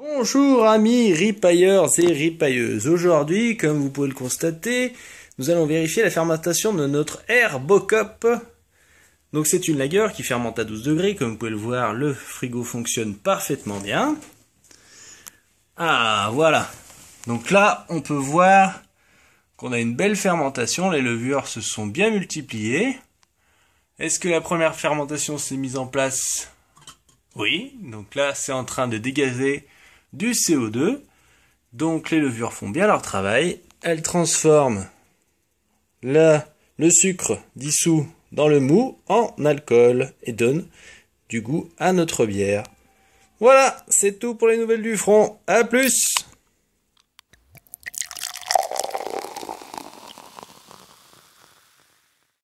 Bonjour amis ripailleurs et ripailleuses. Aujourd'hui, comme vous pouvez le constater, nous allons vérifier la fermentation de notre Air Bocop. Donc c'est une lagueur qui fermente à 12 degrés. Comme vous pouvez le voir, le frigo fonctionne parfaitement bien. Ah, voilà. Donc là, on peut voir qu'on a une belle fermentation. Les levures se sont bien multipliées. Est-ce que la première fermentation s'est mise en place Oui. Donc là, c'est en train de dégazer du CO2. Donc les levures font bien leur travail. Elles transforment le sucre dissous dans le mou en alcool et donnent du goût à notre bière. Voilà, c'est tout pour les nouvelles du front. À plus